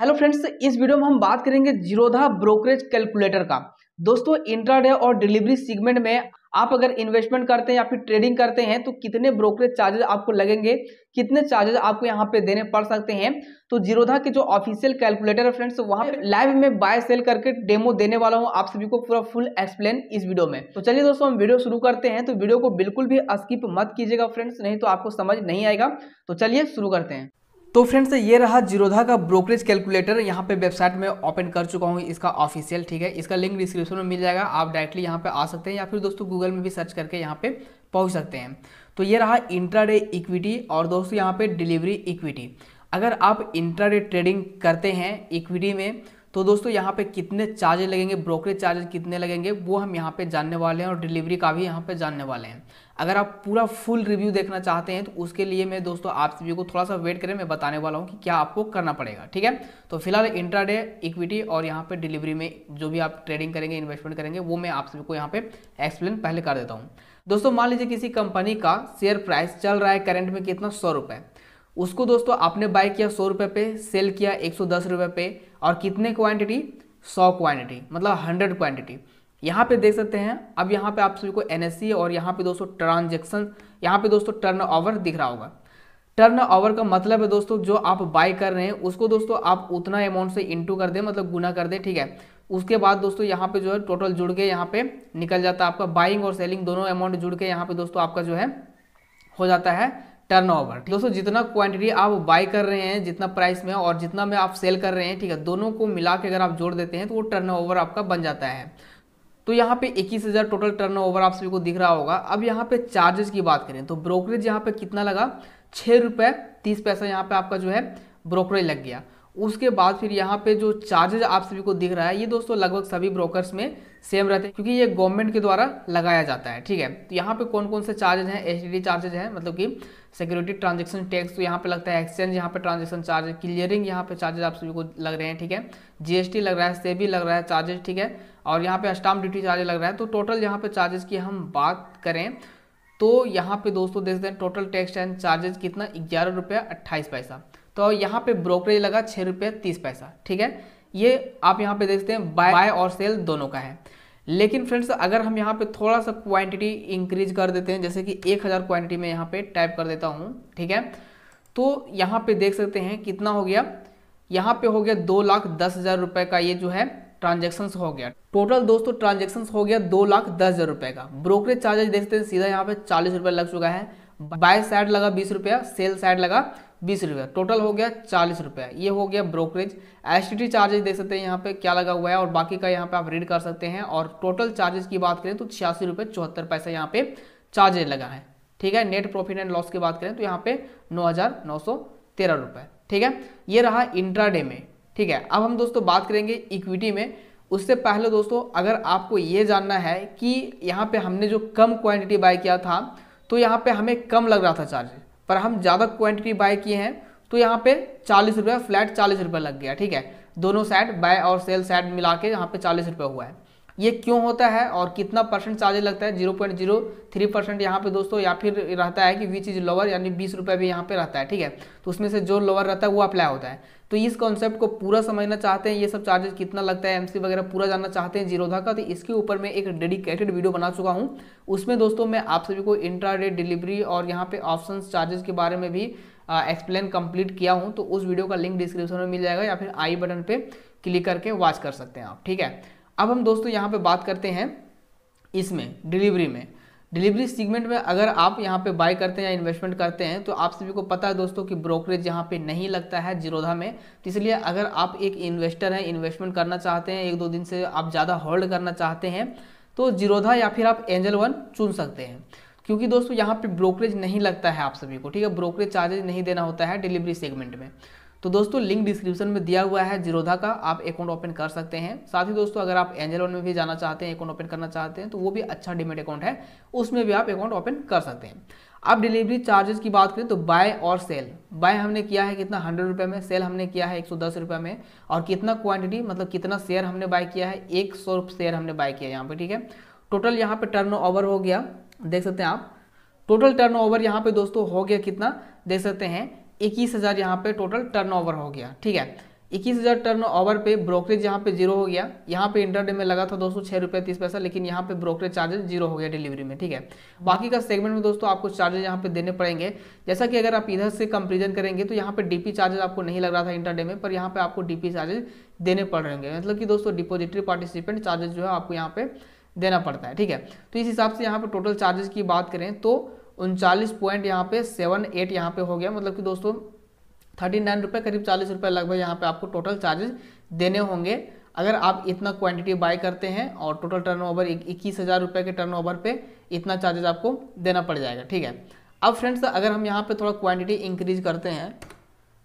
hello तो friends इस video में हम बात करेंगे जीरोधा ब्रोकरेज कैलकुलेटर का दोस्तों इंट्राडे और डिलीवरी सीगमेंट में आप अगर इन्वेस्टमेंट करते हैं या फिर ट्रेडिंग करते हैं तो कितने ब्रोकरेज चार्जेज आपको लगेंगे कितने चार्जेस आपको यहाँ पे देने पड़ सकते हैं तो जीरोधा के जो ऑफिशियल कैलकुलेटर है फ्रेंड्स वहाँ पे लाइव में बाय सेल करके डेमो देने वाला हूँ आप सभी को पूरा फुल एक्सप्लेन इस वीडियो में तो चलिए दोस्तों हम वीडियो शुरू करते हैं तो वीडियो को बिल्कुल भी स्किप मत कीजिएगा फ्रेंड्स नहीं तो आपको समझ नहीं आएगा तो चलिए शुरू करते हैं तो फ्रेंड्स ये रहा जीरोधा का ब्रोकरेज कैलकुलेटर यहाँ पे वेबसाइट में ओपन कर चुका हूँ इसका ऑफिशियल ठीक है इसका लिंक डिस्क्रिप्शन में मिल जाएगा आप डायरेक्टली यहाँ पे आ सकते हैं या फिर दोस्तों गूगल में भी सर्च करके यहाँ पे पहुँच सकते हैं तो ये रहा इंट्राडे इक्विटी और दोस्तों यहाँ पे डिलीवरी इक्विटी अगर आप इंट्राडे ट्रेडिंग करते हैं इक्विटी में तो दोस्तों यहाँ पे कितने चार्जेज लगेंगे ब्रोकरेज चार्जेज कितने लगेंगे वो हम यहाँ पे जानने वाले हैं और डिलीवरी का भी यहाँ पे जानने वाले हैं अगर आप पूरा फुल रिव्यू देखना चाहते हैं तो उसके लिए मैं दोस्तों आप सभी को थोड़ा सा वेट करें मैं बताने वाला हूँ कि क्या आपको करना पड़ेगा ठीक है तो फिलहाल इंट्राडे इक्विटी और यहाँ पर डिलीवरी में जो भी आप ट्रेडिंग करेंगे इन्वेस्टमेंट करेंगे वो मैं आप सभी को यहाँ पे एक्सप्लेन पहले कर देता हूँ दोस्तों मान लीजिए किसी कंपनी का शेयर प्राइस चल रहा है करेंट में कितना सौ रुपये उसको दोस्तों आपने बाय किया सौ रुपये पे सेल किया एक सौ दस रुपये पे और कितने क्वांटिटी सौ क्वांटिटी मतलब हंड्रेड क्वांटिटी यहाँ पे देख सकते हैं अब यहाँ पे आप सभी को एन और यहाँ पे दोस्तों ट्रांजेक्शन यहाँ पे दोस्तों टर्न दिख रहा होगा टर्न ओवर का मतलब है दोस्तों जो आप बाय कर रहे हैं उसको दोस्तों आप उतना अमाउंट से इंटू कर दें मतलब गुना कर दें ठीक है उसके बाद दोस्तों यहाँ पे जो है टोटल जुड़ के यहाँ पे निकल जाता है आपका बाइंग और सेलिंग दोनों अमाउंट जुड़ के यहाँ पे दोस्तों आपका जो है हो जाता है टर्नओवर ओवर दोस्तों जितना क्वांटिटी आप बाय कर रहे हैं जितना प्राइस में और जितना में आप सेल कर रहे हैं ठीक है दोनों को मिला के अगर आप जोड़ देते हैं तो वो टर्नओवर आपका बन जाता है तो यहाँ पे इक्कीस हज़ार टोटल टर्नओवर आप सभी को दिख रहा होगा अब यहाँ पे चार्जेस की बात करें तो ब्रोकरेज यहाँ पे कितना लगा छः रुपये तीस पैसा यहाँ पे आपका जो है ब्रोकरेज लग गया उसके बाद फिर यहाँ पे जो चार्जेज आप सभी को दिख रहा है ये दोस्तों लगभग सभी ब्रोकर्स में सेम रहते हैं क्योंकि ये गवर्नमेंट के द्वारा लगाया जाता है ठीक है तो यहाँ पे कौन कौन से चार्जेज हैं एच चार्जेज हैं मतलब कि सिक्योरिटी ट्रांजेक्शन टैक्स तो यहाँ पे लगता है एक्सचेंज यहाँ पे ट्रांजेक्शन चार्ज क्लियरिंग यहाँ पे चार्जेज आप सभी को लग रहे हैं ठीक है जीएसटी लग रहा है सेबी e लग रहा है चार्जेज ठीक है और यहाँ पे स्टाम्प ड्यूटी चार्ज लग रहा है तो टोटल यहाँ पे चार्जेस की हम बात करें तो यहाँ पे दोस्तों देखते हैं टोटल टैक्स एंड चार्जेज कितना ग्यारह रुपया अट्ठाईस पैसा तो यहाँ पे ब्रोकरेज लगा छः रुपये तीस पैसा ठीक है ये आप यहाँ पे देखते हैं बाय बाय और सेल दोनों का है लेकिन फ्रेंड्स अगर हम यहाँ पे थोड़ा सा क्वांटिटी इंक्रीज कर देते हैं जैसे कि एक हज़ार क्वान्टिटी में यहाँ पे टाइप कर देता हूँ ठीक है तो यहाँ पे देख सकते हैं कितना हो गया यहाँ पे हो गया दो लाख दस हज़ार रुपये का ये जो है ट्रांजेक्शन्स हो गया टोटल दोस्तों ट्रांजेक्शन्स हो गया दो लाख दस हज़ार रुपये का ब्रोकरेज चार्जेस देखते हैं सीधा यहाँ पे चालीस रुपये लग चुका है बाय साइड लगा बीस रुपया सेल साइड लगा बीस रुपये टोटल हो गया चालीस रुपये ये हो गया ब्रोकरेज एस चार्जेस देख सकते हैं यहाँ पे क्या लगा हुआ है और बाकी का यहाँ पे आप रीड कर सकते हैं और टोटल चार्जेस की बात करें तो छियासी रुपये चौहत्तर पैसा यहाँ पे चार्जेज लगा है ठीक है नेट प्रॉफिट एंड लॉस की बात करें तो यहाँ पे नौ हज़ार नौ सौ तेरह रुपये ठीक है ये रहा इंट्राडे में ठीक है अब हम दोस्तों बात करेंगे इक्विटी में उससे पहले दोस्तों अगर आपको ये जानना है कि यहाँ पे हमने जो कम क्वांटिटी बाय किया था तो यहाँ पे हमें कम लग रहा था चार्जेस पर हम ज़्यादा क्वांटिटी बाय किए हैं तो यहाँ पे चालीस रुपये फ्लैट चालीस रुपये लग गया ठीक है दोनों साइड बाय और सेल साइड मिला के यहाँ पे चालीस रुपये हुआ है ये क्यों होता है और कितना परसेंट चार्जेज लगता है zero point zero three percent यहाँ पे दोस्तों या फिर रहता है कि विच इज़ लोअर यानी बीस रुपये भी यहाँ पे रहता है ठीक है तो उसमें से जो लोअर रहता है वो अप्लाई होता है तो इस कॉन्सेप्ट को पूरा समझना चाहते हैं ये सब चार्जेस कितना लगता है एमसी वगैरह पूरा जानना चाहते हैं जीरोधा का तो इसके ऊपर मैं एक डेडिकेटेड वीडियो बना चुका हूँ उसमें दोस्तों मैं आप सभी को इंट्रा डिलीवरी और यहाँ पे ऑप्शन चार्जेस के बारे में भी एक्सप्लेन कंप्लीट किया हूँ तो उस वीडियो का लिंक डिस्क्रिप्शन में मिल जाएगा या फिर आई बटन पर क्लिक करके वॉच कर सकते हैं आप ठीक है अब हम दोस्तों यहाँ पे बात करते हैं इसमें डिलीवरी में डिलीवरी सीगमेंट में अगर आप यहाँ पे बाय करते हैं या इन्वेस्टमेंट करते हैं तो आप सभी को पता है दोस्तों कि ब्रोकरेज यहाँ पे नहीं लगता है जिरोधा में तो इसलिए अगर आप एक इन्वेस्टर हैं इन्वेस्टमेंट करना चाहते हैं एक दो दिन से आप ज़्यादा होल्ड करना चाहते हैं तो जिरोधा या फिर आप एंजल वन चुन सकते हैं क्योंकि दोस्तों यहाँ पे ब्रोकरेज नहीं लगता है आप सभी को ठीक है ब्रोकरेज चार्जेज नहीं देना होता है डिलीवरी सेगमेंट में तो दोस्तों लिंक डिस्क्रिप्शन में दिया हुआ है जीरोधा का आप अकाउंट ओपन कर सकते हैं साथ ही दोस्तों अगर आप एंजल वन में भी जाना चाहते हैं अकाउंट ओपन करना चाहते हैं तो वो भी अच्छा डिमेट अकाउंट है उसमें भी आप अकाउंट ओपन कर सकते हैं अब डिलीवरी चार्जेस की बात करें तो बाय और सेल बाय हमने किया है कितना हंड्रेड रुपये में सेल हमने किया है एक सौ दस रुपये में और कितना क्वांटिटी मतलब कितना शेयर हमने बाय किया है एक सौ शेयर हमने बाय किया है यहाँ पर ठीक है टोटल यहाँ पे टर्न ओवर हो गया देख सकते हैं आप टोटल टर्न ओवर यहाँ पे दोस्तों हो गया कितना देख सकते हैं इक्कीस हज़ार यहाँ पर टोटल टर्नओवर हो गया ठीक है इक्कीस हज़ार टर्न ओवर पे ब्रोकरेज यहाँ पे जीरो हो गया यहाँ पे इंटरडे में लगा था दोस्तों छः रुपये तीस पैसा लेकिन यहाँ पे ब्रोकरेज चार्जेस जीरो हो गया डिलीवरी में ठीक है बाकी का सेगमेंट में दोस्तों आपको चार्जेस यहाँ पे देने पड़ेंगे जैसा कि अगर आप इधर से कंपेरिजन करेंगे तो यहाँ पे डीपी चार्जेस आपको नहीं लग रहा था इंटरडे में पर यहाँ पे आपको डीपी चार्जेस देने पड़ पड़ेंगे मतलब कि दोस्तों डिपोजिटरी पार्टिसिपेंट चार्जेस जो है आपको यहाँ पे देना पड़ता है ठीक है तो इस हिसाब से यहाँ पर टोटल चार्जेस की बात करें तो उनचालीस पॉइंट यहाँ पे सेवन एट यहाँ पे हो गया मतलब कि दोस्तों थर्टी नाइन रुपये करीब चालीस रुपये लगभग यहाँ पे आपको टोटल चार्जेस देने होंगे अगर आप इतना क्वांटिटी बाय करते हैं और टोटल टर्नओवर इक्कीस हज़ार रुपये के टर्नओवर पे इतना चार्जेस आपको देना पड़ जाएगा ठीक है अब फ्रेंड्स अगर हम यहाँ पे थोड़ा क्वांटिटी इंक्रीज करते हैं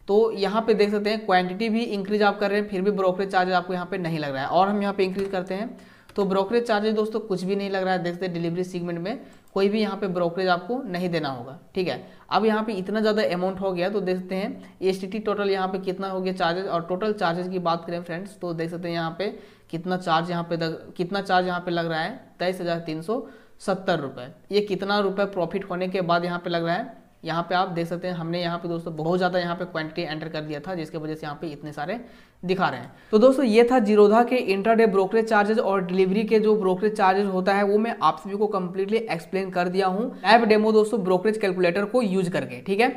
तो यहाँ पे देख सकते हैं क्वांटिटी भी इंक्रीज आप कर रहे हैं फिर भी ब्रोकरेज चार्जेज आपको यहाँ पे नहीं लग रहा है और हम यहाँ पे इंक्रीज करते हैं तो ब्रोकरेज चार्जेज दोस्तों कुछ भी नहीं लग रहा है देखते हैं डिलीवरी सीगमेंट में कोई भी यहाँ पे ब्रोकरेज आपको नहीं देना होगा ठीक है अब यहाँ पे इतना ज़्यादा अमाउंट हो गया तो देखते हैं एस टोटल यहाँ पे कितना हो गया चार्जेस और टोटल चार्जेस की बात करें फ्रेंड्स तो देख सकते हैं यहाँ पे कितना चार्ज यहाँ पे कितना चार्ज यहाँ पे लग रहा है तेईस हज़ार तीन सौ सत्तर रुपये ये कितना रुपये प्रॉफिट होने के बाद यहाँ पे लग रहा है यहाँ पे आप देख सकते हैं हमने यहाँ पे दोस्तों बहुत ज़्यादा यहाँ पे क्वांटिटी एंटर कर दिया था जिसके वजह से यहाँ पे इतने सारे दिखा रहे हैं तो दोस्तों ये था जीरोधा के इंटरडे ब्रोकरेज चार्जेस और डिलीवरी के जो ब्रोकरेज चार्जेस होता है वो मैं आप सभी को कम्प्लीटली एक्सप्लेन कर दिया हूँ ऐप डेमो दोस्तों ब्रोकरेज कैलकुलेटर को यूज करके ठीक है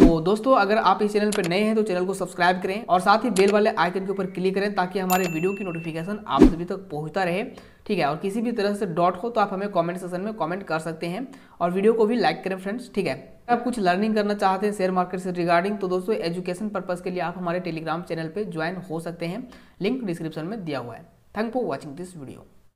तो दोस्तों अगर आप इस चैनल पर नए हैं तो चैनल को सब्सक्राइब करें और साथ ही बेल वाले आइकन के ऊपर क्लिक करें ताकि हमारे वीडियो की नोटिफिकेशन आप सभी तक पहुंचता रहे ठीक है और किसी भी तरह से डॉट हो तो आप हमें कमेंट सेक्शन में कमेंट कर सकते हैं और वीडियो को भी लाइक करें फ्रेंड्स ठीक है आप कुछ लर्निंग करना चाहते हैं शेयर मार्केट से रिगार्डिंग तो दोस्तों एजुकेशन पर्पज़ के लिए आप हमारे टेलीग्राम चैनल पर ज्वाइन हो सकते हैं लिंक डिस्क्रिप्शन में दिया हुआ है thank for watching this video